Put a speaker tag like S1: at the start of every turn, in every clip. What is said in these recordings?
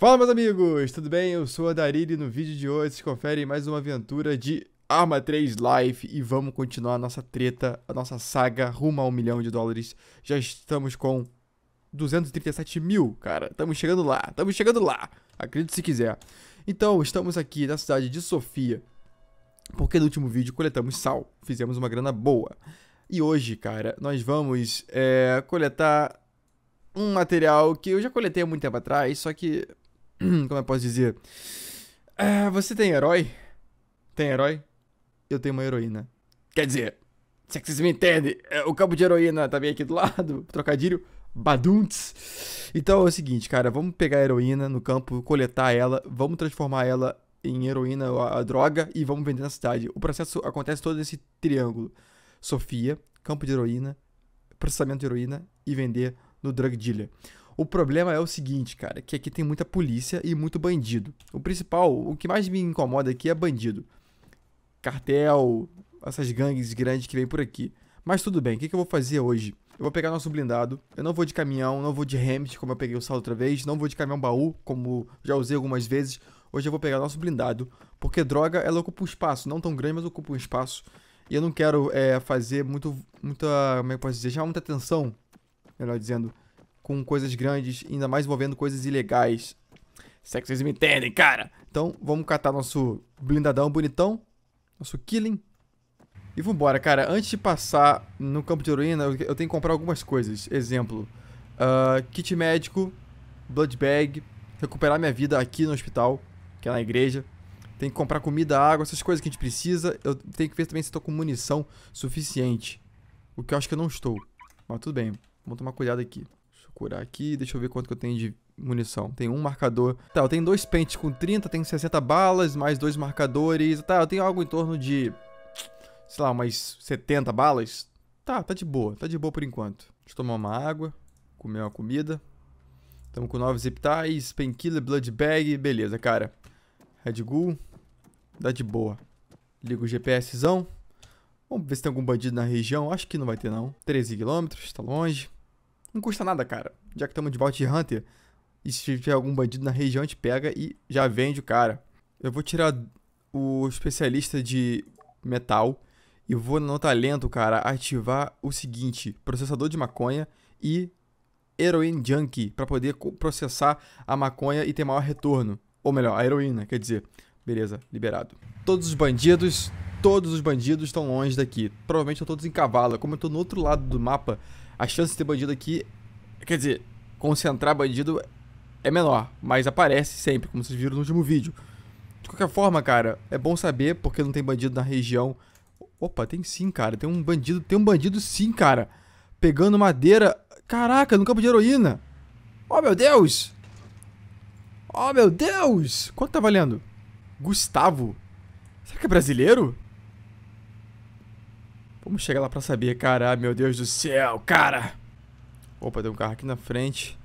S1: Fala meus amigos, tudo bem? Eu sou a Darili e no vídeo de hoje vocês conferem mais uma aventura de Arma 3 Life e vamos continuar a nossa treta, a nossa saga rumo a um milhão de dólares. Já estamos com 237 mil, cara. Estamos chegando lá, estamos chegando lá. Acredite se quiser. Então, estamos aqui na cidade de Sofia, porque no último vídeo coletamos sal, fizemos uma grana boa. E hoje, cara, nós vamos é, coletar um material que eu já coletei há muito tempo atrás, só que Hum, como eu posso dizer? Ah, você tem herói? Tem herói? Eu tenho uma heroína. Quer dizer, se é que vocês me entendem, é, o campo de heroína tá bem aqui do lado, trocadilho, baduntz. Então é o seguinte, cara, vamos pegar a heroína no campo, coletar ela, vamos transformar ela em heroína, a, a droga, e vamos vender na cidade. O processo acontece todo nesse triângulo. Sofia, campo de heroína, processamento de heroína e vender no drug dealer. O problema é o seguinte, cara, que aqui tem muita polícia e muito bandido. O principal, o que mais me incomoda aqui é bandido. Cartel, essas gangues grandes que vêm por aqui. Mas tudo bem, o que, que eu vou fazer hoje? Eu vou pegar nosso blindado. Eu não vou de caminhão, não vou de Hamlet, como eu peguei o sal outra vez. Não vou de caminhão baú, como já usei algumas vezes. Hoje eu vou pegar nosso blindado. Porque droga, ela ocupa um espaço. Não tão grande, mas ocupa um espaço. E eu não quero é, fazer muito, muita. Como é que eu posso dizer? já muita atenção, melhor dizendo, com coisas grandes, ainda mais envolvendo coisas ilegais. Se é que vocês me entendem, cara. Então, vamos catar nosso blindadão bonitão, nosso killing. E vambora, cara. Antes de passar no campo de heroína, eu tenho que comprar algumas coisas. Exemplo, uh, kit médico, blood bag, recuperar minha vida aqui no hospital, que é na igreja. Tem que comprar comida, água, essas coisas que a gente precisa. Eu tenho que ver também se estou com munição suficiente. O que eu acho que eu não estou. Mas tudo bem, vamos tomar cuidado aqui procurar aqui. Deixa eu ver quanto que eu tenho de munição. Tem um marcador. Tá, eu tenho dois pentes com 30, tenho 60 balas, mais dois marcadores. Tá, eu tenho algo em torno de, sei lá, umas 70 balas. Tá, tá de boa, tá de boa por enquanto. Deixa eu tomar uma água, comer uma comida. Estamos com 9 ziptais, ties, painkiller, blood bag, beleza, cara. Red Bull, dá tá de boa. Liga o GPSzão. Vamos ver se tem algum bandido na região. Acho que não vai ter, não. 13 quilômetros, tá longe. Não custa nada, cara. Já que estamos de Bounty Hunter, e se tiver algum bandido na região, a gente pega e já vende o cara. Eu vou tirar o especialista de metal e vou no talento, cara, ativar o seguinte: processador de maconha e heroin junkie para poder processar a maconha e ter maior retorno. Ou melhor, a heroína, quer dizer. Beleza, liberado. Todos os bandidos, todos os bandidos estão longe daqui. Provavelmente estão todos em cavala. Como eu estou no outro lado do mapa, a chance de ter bandido aqui. Quer dizer, concentrar bandido é menor, mas aparece sempre, como vocês viram no último vídeo. De qualquer forma, cara, é bom saber porque não tem bandido na região. Opa, tem sim, cara. Tem um bandido, tem um bandido sim, cara. Pegando madeira. Caraca, no campo de heroína. Oh, meu Deus! Oh, meu Deus! Quanto tá valendo? Gustavo? Será que é brasileiro? Como chegar lá pra saber, cara? Ai, meu Deus do céu, cara! Opa, tem um carro aqui na frente.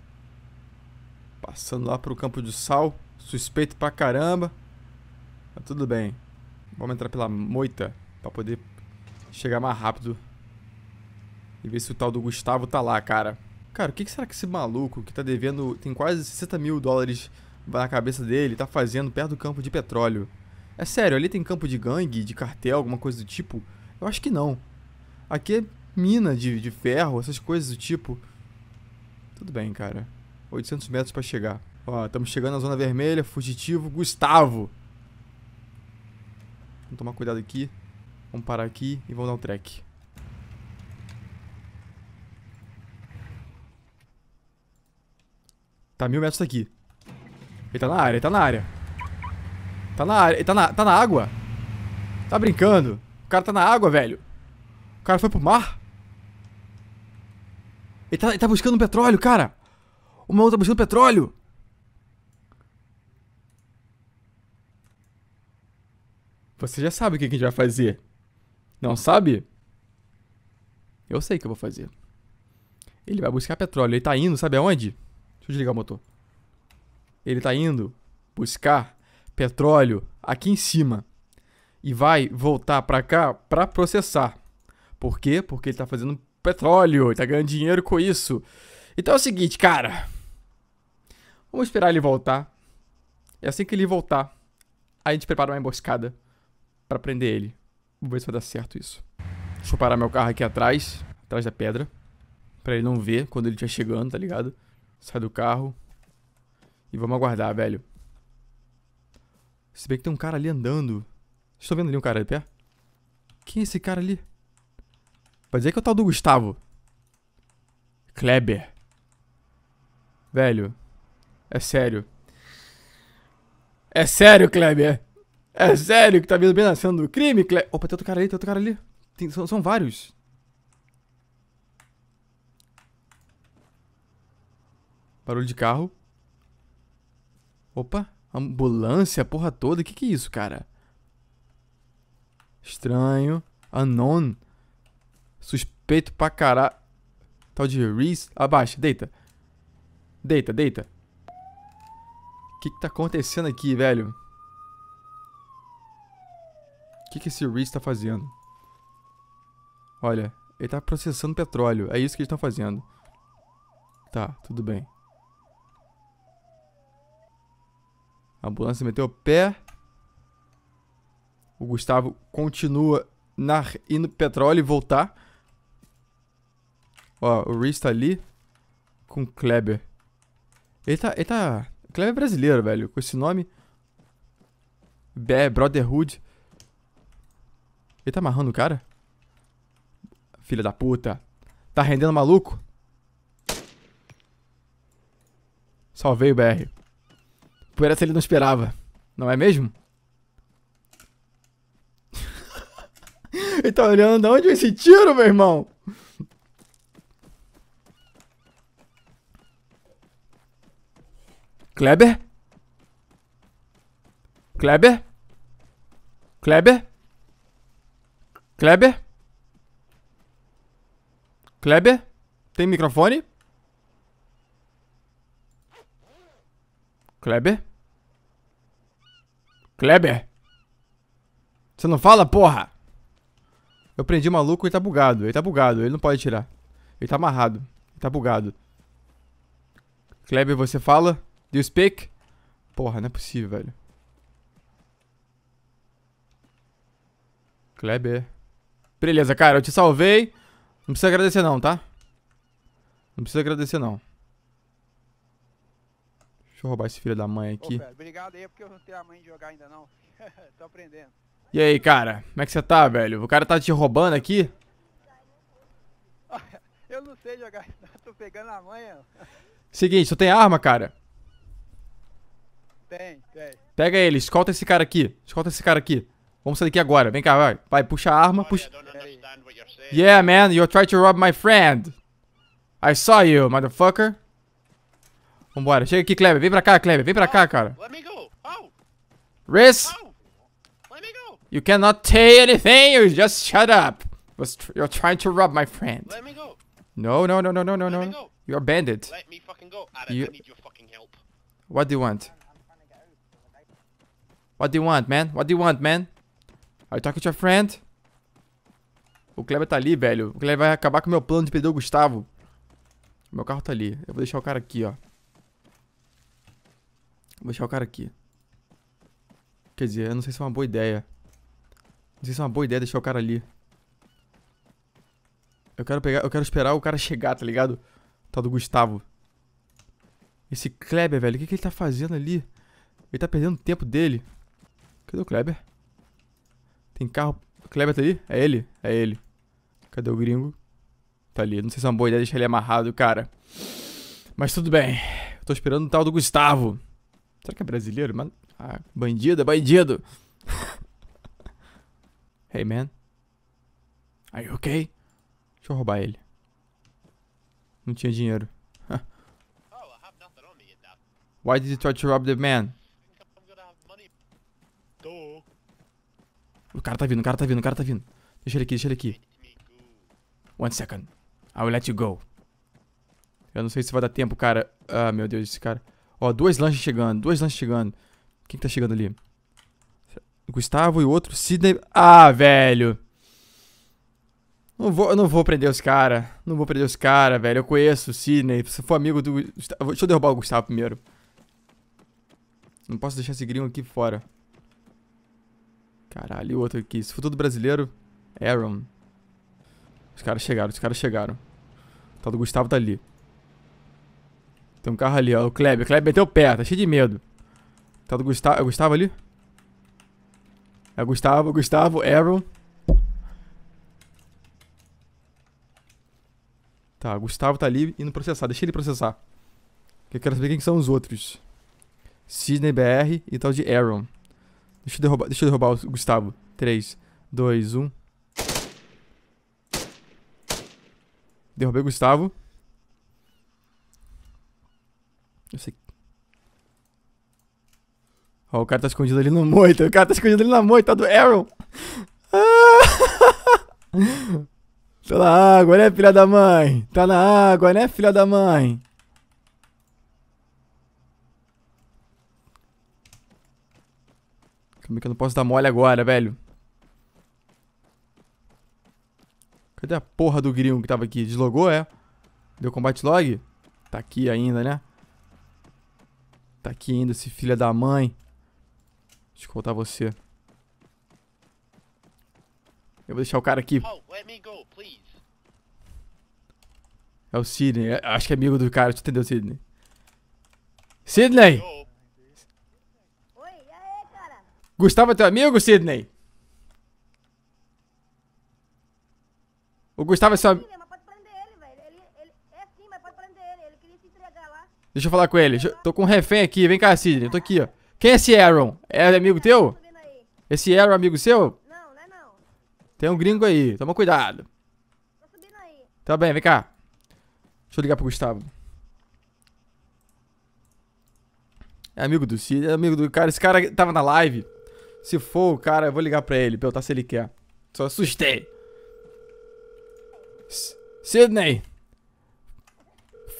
S1: Passando lá pro campo de sal. Suspeito pra caramba. Mas tudo bem. Vamos entrar pela moita pra poder chegar mais rápido. E ver se o tal do Gustavo tá lá, cara. Cara, o que, que será que esse maluco que tá devendo... Tem quase 60 mil dólares na cabeça dele, tá fazendo perto do campo de petróleo. É sério, ali tem campo de gangue, de cartel, alguma coisa do tipo? Eu acho que não. Aqui é mina de, de ferro, essas coisas do tipo. Tudo bem, cara. 800 metros para chegar. Ó, estamos chegando na zona vermelha, fugitivo, Gustavo. Vamos tomar cuidado aqui. Vamos parar aqui e vamos dar um trek. Tá mil metros daqui. Ele tá na área, ele tá na área. Tá na área, ele tá na, tá na água. Tá brincando. O cara tá na água, velho. O cara foi pro mar? Ele tá, ele tá buscando petróleo, cara! O maluco tá buscando petróleo! Você já sabe o que a gente vai fazer. Não sabe? Eu sei o que eu vou fazer. Ele vai buscar petróleo. Ele tá indo, sabe aonde? Deixa eu desligar o motor. Ele tá indo buscar petróleo aqui em cima. E vai voltar pra cá pra processar. Por quê? Porque ele tá fazendo petróleo e tá ganhando dinheiro com isso. Então é o seguinte, cara. Vamos esperar ele voltar. E é assim que ele voltar, a gente prepara uma emboscada para prender ele. Vamos ver se vai dar certo isso. Deixa eu parar meu carro aqui atrás, atrás da pedra. Pra ele não ver quando ele estiver chegando, tá ligado? Sai do carro. E vamos aguardar, velho. Se bem que tem um cara ali andando. Estou vendo ali um cara de pé? Quem é esse cara ali? Pra dizer que é o tal do Gustavo. Kleber. Velho. É sério. É sério, Kleber. É sério que tá vindo bem nascendo do crime, Kleber. Opa, tem outro cara ali, tem outro cara ali. Tem, são, são vários. Barulho de carro. Opa, ambulância, porra toda. Que que é isso, cara? Estranho. Anon. Suspeito pra caralho. Tal de Reese. Abaixa, deita. Deita, deita. O que que tá acontecendo aqui, velho? O que que esse Reese tá fazendo? Olha, ele tá processando petróleo. É isso que eles estão fazendo. Tá, tudo bem. A ambulância meteu o pé. O Gustavo continua na, indo petróleo e voltar. Ó, o Reese tá ali com Kleber. Ele tá... Ele tá... Kleber é brasileiro, velho. Com esse nome... Be Brotherhood. Ele tá amarrando o cara? Filha da puta. Tá rendendo maluco? Salvei o BR. Por essa ele não esperava. Não é mesmo? ele tá olhando de onde é esse tiro, meu irmão? Kleber? Kleber? Kleber? Kleber? Kleber? Tem microfone? Kleber? Kleber? Você não fala, porra? Eu prendi o maluco e tá bugado. Ele tá bugado, ele não pode tirar. Ele tá amarrado. Ele tá bugado. Kleber, você fala? Do you speak? Porra, não é possível, velho. Kleber. Beleza, cara, eu te salvei. Não precisa agradecer não, tá? Não precisa agradecer não. Deixa eu roubar esse filho da mãe aqui. Ô, obrigado aí, é porque eu não tenho a mãe de jogar ainda não. Tô aprendendo. E aí, cara? Como é que você tá, velho? O cara tá te roubando aqui? Eu não sei jogar, tô pegando a manha. Seguinte, tu tem arma, cara? Tem, tem. Pega ele, escolta esse cara aqui. Escolta esse cara aqui. Vamos sair daqui agora. Vem cá, vai. Vai, puxa a arma, puxa. Yeah, man, you're trying to rob my friend. I saw you, motherfucker. Vambora, chega aqui, Kleber. Vem pra cá, Kleber. Vem pra cá, cara. Oh. Riz. Oh. You cannot say anything. You just shut up. You're trying to rob my friend. No, no, no, no, no, no, no. You're a bandit. Let me fucking go. Adam, you... I need your fucking help. What do you want? What do you want, man? What do you want, man? Are you talking to your friend? O Kleber tá ali, velho. O Kleber vai acabar com o meu plano de perder o Gustavo. Meu carro tá ali. Eu vou deixar o cara aqui, ó. Vou deixar o cara aqui. Quer dizer, eu não sei se é uma boa ideia. Não sei se é uma boa ideia deixar o cara ali. Eu quero pegar, eu quero esperar o cara chegar, tá ligado? Tá do Gustavo. Esse Kleber, velho, o que, que ele tá fazendo ali? Ele tá perdendo o tempo dele. Cadê o Kleber? Tem carro. O Kleber tá ali? É ele? É ele. Cadê o gringo? Tá ali. Não sei se é uma boa ideia deixar ele amarrado, cara. Mas tudo bem. Eu tô esperando o tal do Gustavo. Será que é brasileiro? Mano. Ah, bandido, é bandido. hey, man. Are you okay? Deixa eu roubar ele. Não tinha dinheiro. Oh, Why did you try to rob the man? O cara tá vindo, o cara tá vindo, o cara tá vindo. Deixa ele aqui, deixa ele aqui. One second. I will let you go. Eu não sei se vai dar tempo, cara. Ah, meu Deus, esse cara. Ó, dois lanchas chegando, dois lanchas chegando. Quem que tá chegando ali? Gustavo e outro. Sidney. Ah, velho. Não vou, não vou prender os cara. Não vou prender os cara, velho. Eu conheço o Sidney. Se for amigo do Gustavo. Deixa eu derrubar o Gustavo primeiro. Não posso deixar esse gringo aqui fora. Caralho, o outro aqui? Se for todo brasileiro, Aaron. Os caras chegaram, os caras chegaram. Tá do Gustavo tá ali. Tem um carro ali, ó. O Kleber. O Kleber meteu o pé, tá cheio de medo. Tá do Gustavo. É o Gustavo ali? É o Gustavo, Gustavo, Aaron. Tá, o Gustavo tá ali indo processar. Deixa ele processar. Que eu quero saber quem são os outros. Sidney BR e tal de Aaron. Deixa eu derrubar, deixa eu derrubar o Gustavo. 3, 2, 1. Derrubei o Gustavo. Eu sei. Ó, o cara tá escondido ali no moita. O cara tá escondido ali na moita do Aaron. Tô tá na água, né, filha da mãe? Tá na água, né, filha da mãe? Como é que eu não posso dar mole agora, velho. Cadê a porra do gringo que tava aqui? Deslogou, é? Deu combate log? Tá aqui ainda, né? Tá aqui ainda esse filho da mãe. Deixa eu voltar você. Eu vou deixar o cara aqui. Oh, é o Sidney. É, acho que é amigo do cara. Eu Tu o Sidney? Sidney! Gustavo é teu amigo, Sidney? O Gustavo é seu amigo. Né, é assim, Deixa eu falar com ele. Tô com um refém aqui. Vem cá, Sidney. tô aqui, ó. Quem é esse Aaron? É amigo teu? Tá esse Aaron é amigo seu? Não, não é não. Tem um gringo aí. Toma cuidado. Tô tá subindo aí. Tá bem, vem cá. Deixa eu ligar pro Gustavo. É amigo do Sidney, é amigo do cara. Esse cara tava na live. Se for o cara, eu vou ligar pra ele, perguntar se ele quer. Só assustei. Sidney.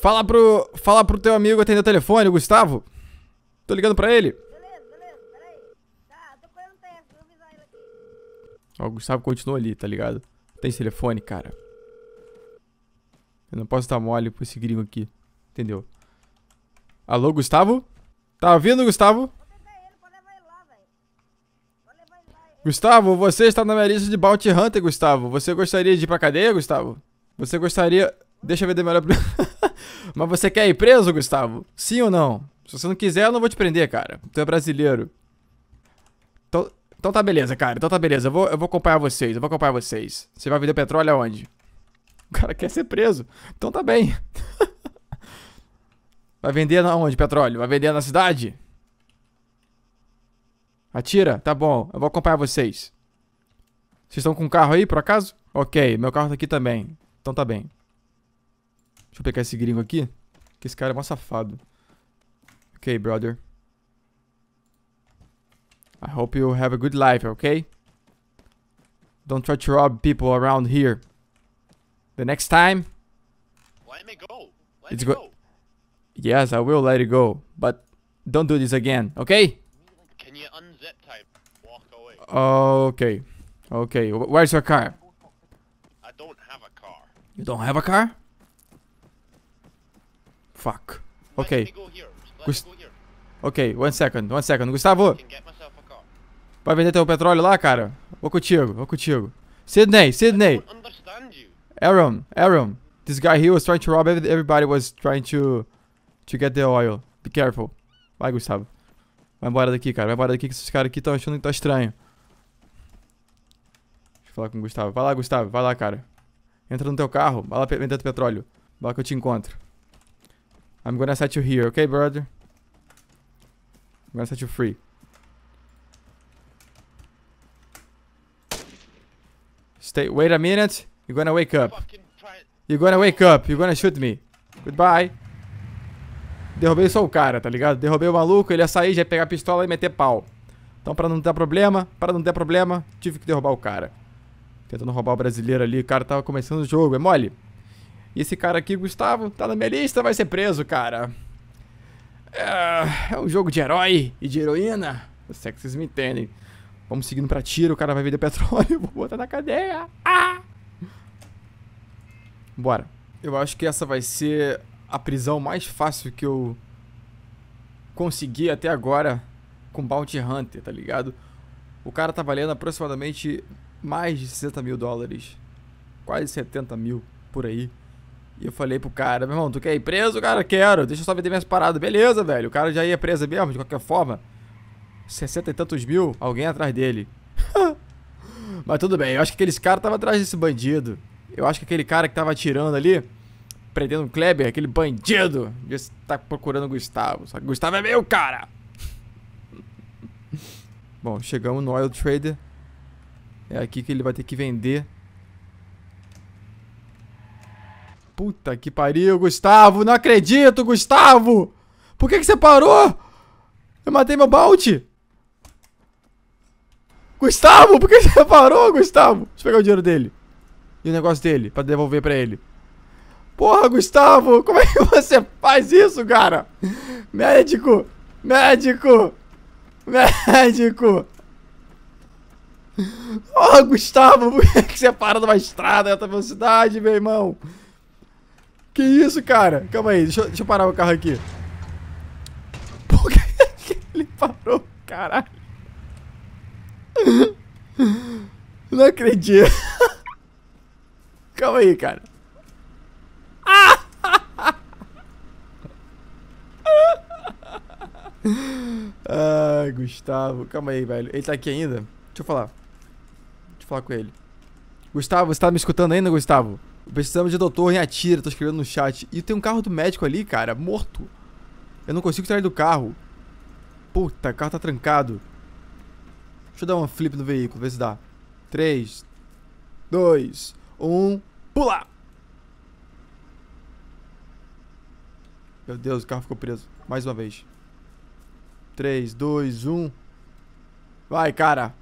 S1: Fala pro, fala pro teu amigo atender o telefone, Gustavo. Tô ligando pra ele. Beleza, beleza, peraí. Tá, tô correndo perto, ele aqui. Ó, o Gustavo continua ali, tá ligado? Tem esse telefone, cara. Eu não posso estar mole pra esse gringo aqui. Entendeu? Alô, Gustavo? Tá ouvindo, Gustavo? Gustavo, você está na minha lista de Bounty Hunter, Gustavo. Você gostaria de ir pra cadeia, Gustavo? Você gostaria... Deixa eu ver melhor... Mas você quer ir preso, Gustavo? Sim ou não? Se você não quiser, eu não vou te prender, cara. Tu é brasileiro. Então, então tá beleza, cara. Então tá beleza. Eu vou, eu vou acompanhar vocês. Eu vou acompanhar vocês. Você vai vender petróleo aonde? O cara quer ser preso. Então tá bem. vai vender aonde, petróleo? Vai vender na cidade? Atira, tá bom, eu vou acompanhar vocês. Vocês estão com um carro aí, por acaso? Ok, meu carro tá aqui também. Então tá bem. Deixa eu pegar esse gringo aqui. Que esse cara é mó safado. Ok, brother. I hope you have a good life, ok? Don't try to rob people around here. The next time... Let me go. Let it's me go. Yes, I will let it go. But don't do this again, okay? Can you Okay. Okay. Where's your car? I don't have a car. You don't have a car? Fuck. Okay. Gust ok, one second, one second. Gustavo! Vai vender teu petróleo lá, cara? Vou contigo, vou contigo. Sydney, Sydney! Aaron, Aaron. This guy here was trying to rob everybody was trying to to get the oil. Be careful. Vai, Gustavo. Vai embora daqui, cara. Vai embora daqui que esses caras aqui estão achando que tá estranho falar com o Gustavo. Vai lá, Gustavo, vai lá, cara. Entra no teu carro, vai lá vender teu petróleo. Vai lá que eu te encontro. I'm gonna set you here, ok, brother? I'm gonna set you free. Stay, wait a minute. You're gonna wake up. You're gonna wake up. You're gonna shoot me. Goodbye. Derrubei só o cara, tá ligado? Derrubei o maluco, ele ia sair, já ia pegar a pistola e meter pau. Então, pra não ter problema, pra não ter problema, tive que derrubar o cara tentando roubar o brasileiro ali. O cara tava começando o jogo, é mole. E esse cara aqui, Gustavo, tá na minha lista, vai ser preso, cara. É, é um jogo de herói e de heroína. que vocês me entendem. Vamos seguindo pra tiro, o cara vai vender petróleo, vou botar na cadeia. Ah! Bora. Eu acho que essa vai ser a prisão mais fácil que eu consegui até agora com Bounty Hunter, tá ligado? O cara tá valendo aproximadamente mais de 60 mil dólares, quase 70 mil por aí. E eu falei pro cara, meu irmão, tu quer ir preso? Cara, quero, deixa eu só vender minhas paradas. Beleza, velho, o cara já ia preso mesmo, de qualquer forma. 60 e tantos mil, alguém atrás dele. Mas tudo bem, eu acho que aquele cara tava atrás desse bandido. Eu acho que aquele cara que tava atirando ali, prendendo o Kleber, aquele bandido, disse tá procurando o Gustavo. Só que Gustavo é meu, cara! Bom, chegamos no Oil Trader. É aqui que ele vai ter que vender. Puta que pariu, Gustavo! Não acredito, Gustavo! Por que, que você parou? Eu matei meu balde! Gustavo, por que você parou, Gustavo? Deixa eu pegar o dinheiro dele. E o negócio dele, pra devolver pra ele. Porra, Gustavo, como é que você faz isso, cara? Médico! Médico! Médico! Oh, Gustavo, por é que você para numa estrada em alta velocidade, meu irmão? Que isso, cara? Calma aí, deixa, deixa eu parar o carro aqui. Por que ele parou, caralho? Não acredito. Calma aí, cara. Ai, Gustavo. Calma aí, velho. Ele tá aqui ainda? Deixa eu falar. Deixa falar com ele. Gustavo, você tá me escutando ainda, Gustavo? Precisamos de doutor em atira, tô escrevendo no chat. E tem um carro do médico ali, cara, morto. Eu não consigo sair do carro. Puta, o carro tá trancado. Deixa eu dar uma flip no veículo, ver se dá. 3, 2, 1, pula! Meu Deus, o carro ficou preso. Mais uma vez. 3, 2, 1. Vai, cara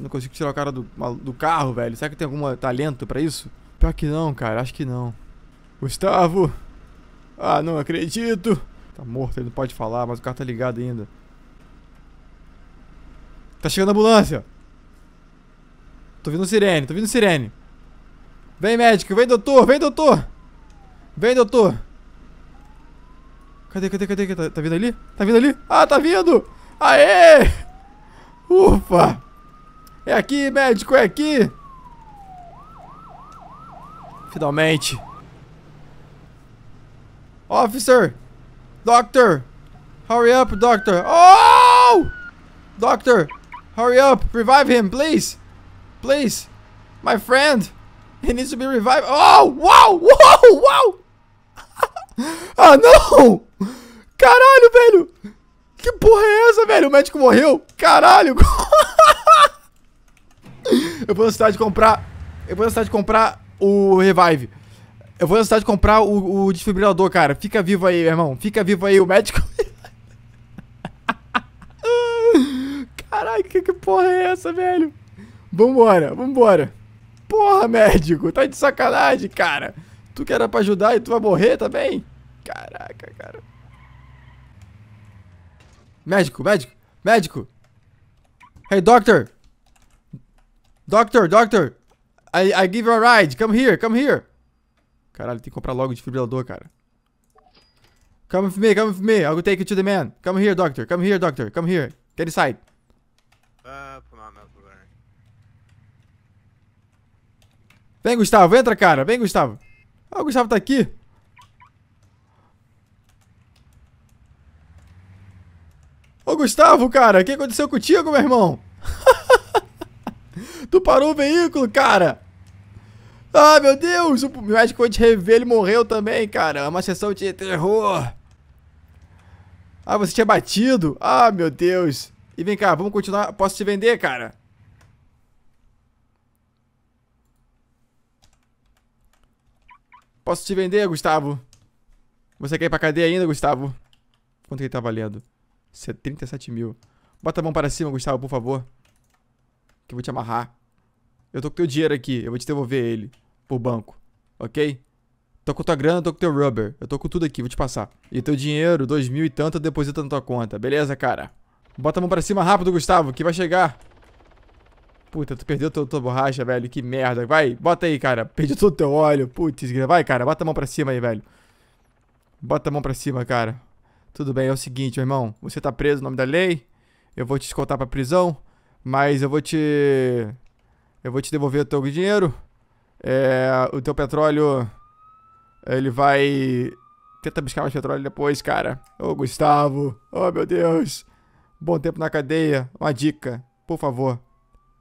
S1: não consigo tirar o cara do, do carro, velho. Será que tem algum talento pra isso? Pior que não, cara. Acho que não. Gustavo! Ah, não acredito! Tá morto, ele não pode falar, mas o carro tá ligado ainda. Tá chegando a ambulância! Tô vindo sirene, tô vindo sirene. Vem, médico, vem, doutor, vem, doutor! Vem, doutor! Cadê, cadê, cadê? Tá, tá vindo ali? Tá vindo ali? Ah, tá vindo! Aê! Ufa! É aqui, médico, é aqui! Finalmente. Officer! Doctor! Hurry up, doctor! Oh! Doctor! Hurry up! Revive him, please! Please! My friend! He needs to be revived. Oh! Wow! Wow! Wow! ah, não! Caralho, velho! Que porra é essa, velho? O médico morreu? Caralho! Eu vou na cidade comprar. Eu vou na cidade comprar o revive. Eu vou na cidade comprar o, o desfibrilador, cara. Fica vivo aí, meu irmão. Fica vivo aí, o médico. Caraca, que, que porra é essa, velho? Vambora, vambora. Porra, médico, tá de sacanagem, cara. Tu que era pra ajudar e tu vai morrer também? Caraca, cara. Médico, médico, médico. Hey, doctor. Doctor, doctor, I, I give you a ride. Come here, come here. Caralho, tem que comprar logo o desfibrilador, cara. Come with me, come with me. I will take you to the man. Come here, doctor. Come here, doctor. Come here. Get inside. Ah, Vem, Gustavo. Entra, cara. Vem, Gustavo. Ah, o Gustavo tá aqui. Ô, Gustavo, cara. O que aconteceu contigo, meu irmão? Tu parou o veículo, cara! Ah, meu Deus! O médico foi te rever, ele morreu também, cara. É uma sessão de terror. Ah, você tinha batido? Ah, meu Deus. E vem cá, vamos continuar. Posso te vender, cara? Posso te vender, Gustavo? Você quer ir pra cadeia ainda, Gustavo? Quanto que ele tá valendo? 77 mil. Bota a mão para cima, Gustavo, por favor. Que eu vou te amarrar. Eu tô com teu dinheiro aqui, eu vou te devolver ele pro banco, ok? Tô com tua grana, tô com teu rubber. Eu tô com tudo aqui, vou te passar. E teu dinheiro, dois mil e tanto, eu deposito na tua conta. Beleza, cara? Bota a mão pra cima rápido, Gustavo, que vai chegar. Puta, tu perdeu toda tua borracha, velho. Que merda. Vai, bota aí, cara. Perdi todo teu óleo. Putz, vai, cara. Bota a mão pra cima aí, velho. Bota a mão pra cima, cara. Tudo bem, é o seguinte, meu irmão. Você tá preso no nome da lei. Eu vou te escoltar pra prisão. Mas eu vou te eu vou te devolver o teu dinheiro. É, o teu petróleo. Ele vai. Tenta buscar mais petróleo depois, cara. Ô, Gustavo. Oh, meu Deus. Bom tempo na cadeia. Uma dica, por favor.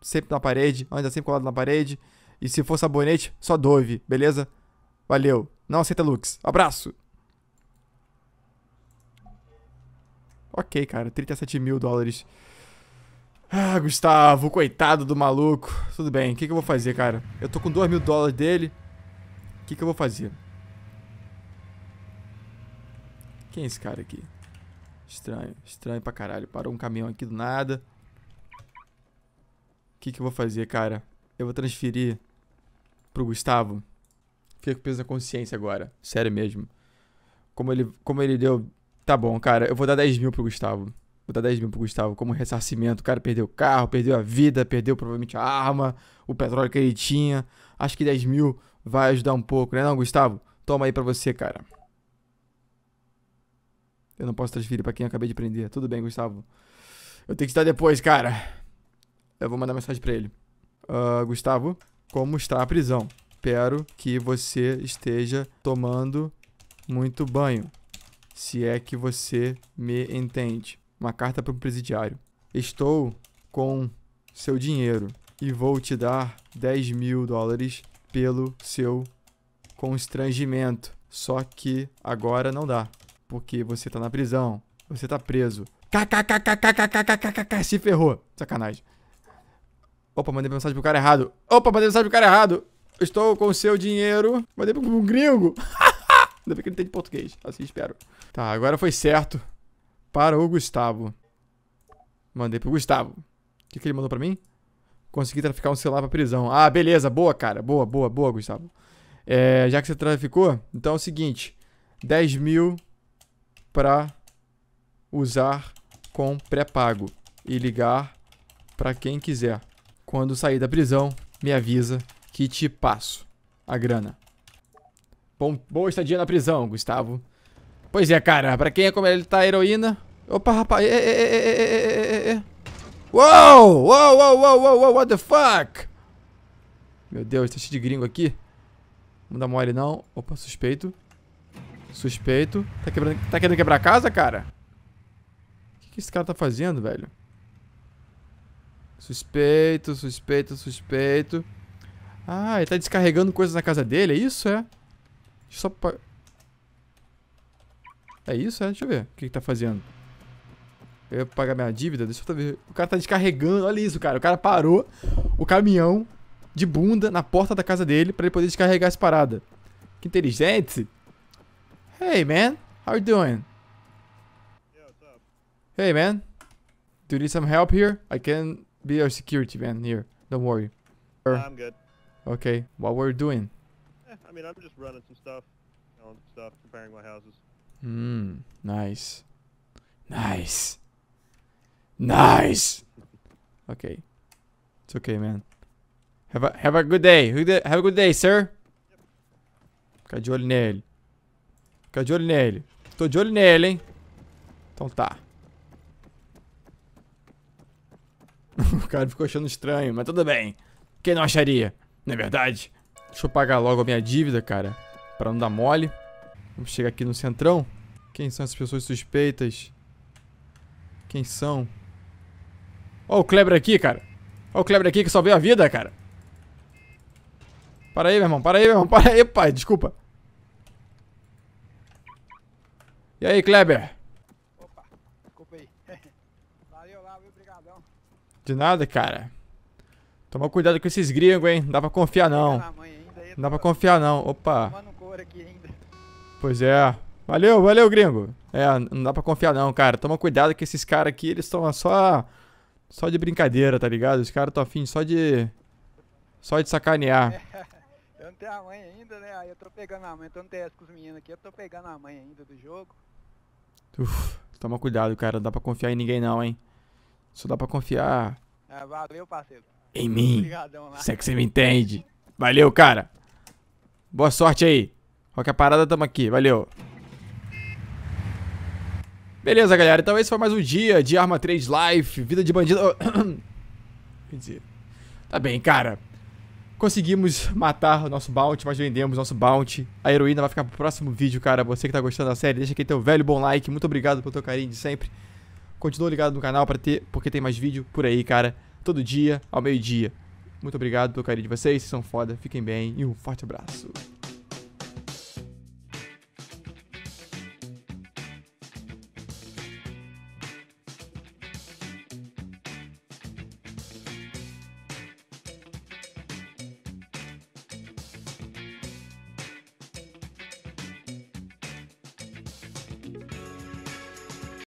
S1: Sempre na parede. Anda sempre colado na parede. E se for sabonete, só Dove, beleza? Valeu. Não aceita Lux. Abraço. Ok, cara. 37 mil dólares. Ah, Gustavo, coitado do maluco. Tudo bem, o que, que eu vou fazer, cara? Eu tô com 2 mil dólares dele. O que, que eu vou fazer? Quem é esse cara aqui? Estranho, estranho pra caralho. Parou um caminhão aqui do nada. O que, que eu vou fazer, cara? Eu vou transferir pro Gustavo. Fiquei com peso na consciência agora. Sério mesmo. Como ele, como ele deu... Tá bom, cara. Eu vou dar 10 mil pro Gustavo botar 10 mil pro Gustavo como ressarcimento. O cara perdeu o carro, perdeu a vida, perdeu provavelmente a arma, o petróleo que ele tinha. Acho que 10 mil vai ajudar um pouco, né? Não, Gustavo, toma aí pra você, cara. Eu não posso transferir pra quem eu acabei de prender. Tudo bem, Gustavo. Eu tenho que estar depois, cara. Eu vou mandar mensagem pra ele. Uh, Gustavo, como está a prisão? Espero que você esteja tomando muito banho. Se é que você me entende uma carta para um presidiário. Estou com seu dinheiro e vou te dar 10 mil dólares pelo seu constrangimento. Só que agora não dá, porque você tá na prisão, você tá preso. KKKKKKKKKK se ferrou. Sacanagem. Opa, mandei mensagem pro cara errado. Opa, mandei mensagem pro cara errado. Estou com seu dinheiro. Mandei pro um gringo. Ainda bem que ele de português, assim espero. Tá, agora foi certo para o Gustavo. Mandei pro Gustavo. O que, que ele mandou para mim? Consegui traficar um celular pra prisão. Ah, beleza, boa, cara. Boa, boa, boa, Gustavo. É, já que você traficou, então é o seguinte: 10 mil pra usar com pré-pago e ligar para quem quiser. Quando sair da prisão, me avisa que te passo a grana. Bom, boa estadia na prisão, Gustavo. Pois é, cara, pra quem é como ele tá heroína. Opa, rapaz. É é é, é, é, é, Uou! Uou, uou, uou, uou, uou, what the fuck? Meu Deus, tá cheio de gringo aqui. Não dá mole, não. Opa, suspeito. Suspeito. Tá, quebrando, tá querendo quebrar a casa, cara? O que, que esse cara tá fazendo, velho? Suspeito, suspeito, suspeito. Ah, ele tá descarregando coisas na casa dele, é isso? É? Só pra... É isso? É, deixa eu ver. O que, que tá fazendo? Eu ia pagar minha dívida? Deixa eu ver. O cara tá descarregando. Olha isso, cara. O cara parou o caminhão de bunda na porta da casa dele pra ele poder descarregar essa parada. Que inteligente. Hey, man. How you doing? Yeah, what's up? Hey, man. Do you need some help here? I can be your security man here. Don't worry. Nah, I'm good. Okay. What were you doing? Eh, I mean, I'm just running some stuff. selling know, stuff, preparing my houses. Hum, nice. Nice.
S2: Nice.
S1: Okay. It's okay, man. Have a, have a good day. Have a good day, sir. Fica de olho nele. Fica de olho nele. Tô de olho nele, hein? Então tá. o cara ficou achando estranho, mas tudo bem. Quem não acharia? Não é verdade? Deixa eu pagar logo a minha dívida, cara. Pra não dar mole. Vamos chegar aqui no centrão. Quem são essas pessoas suspeitas? Quem são? Ó oh, o Kleber aqui, cara. Ó oh, o Kleber aqui que salveu a vida, cara. Para aí, meu irmão. Para aí, meu irmão. Para aí, pai. Desculpa. E aí, Kleber? Opa, desculpa aí. Valeu lá, viu? Obrigadão. De nada, cara. Toma cuidado com esses gringos, hein? Não dá pra confiar, não. Não dá pra confiar, não. Opa. Tomando aqui, hein? Pois é. Valeu, valeu, gringo. É, não dá pra confiar não, cara. Toma cuidado que esses caras aqui, eles estão só... Só de brincadeira, tá ligado? Os caras tão afim só de... Só de sacanear. É, eu não tenho a mãe ainda, né? Aí eu tô pegando a mãe. Eu tô no TS com os meninos aqui. Eu tô pegando a mãe ainda do jogo. Uf, toma cuidado, cara. Não dá pra confiar em ninguém não, hein? Só dá pra confiar... É, valeu, parceiro. Em mim. Obrigadão, lá. Se é que você me entende. Valeu, cara. Boa sorte aí a parada, tamo aqui. Valeu. Beleza, galera. Então esse foi mais um dia de Arma 3 Life, vida de bandido... Quer dizer... Tá bem, cara. Conseguimos matar o nosso bounty, mas vendemos nosso bounty. A heroína vai ficar pro próximo vídeo, cara. Você que tá gostando da série, deixa aqui teu velho bom like. Muito obrigado pelo teu carinho de sempre. Continua ligado no canal para ter, porque tem mais vídeo por aí, cara. Todo dia, ao meio-dia. Muito obrigado pelo carinho de vocês, vocês são foda, fiquem bem e um forte abraço.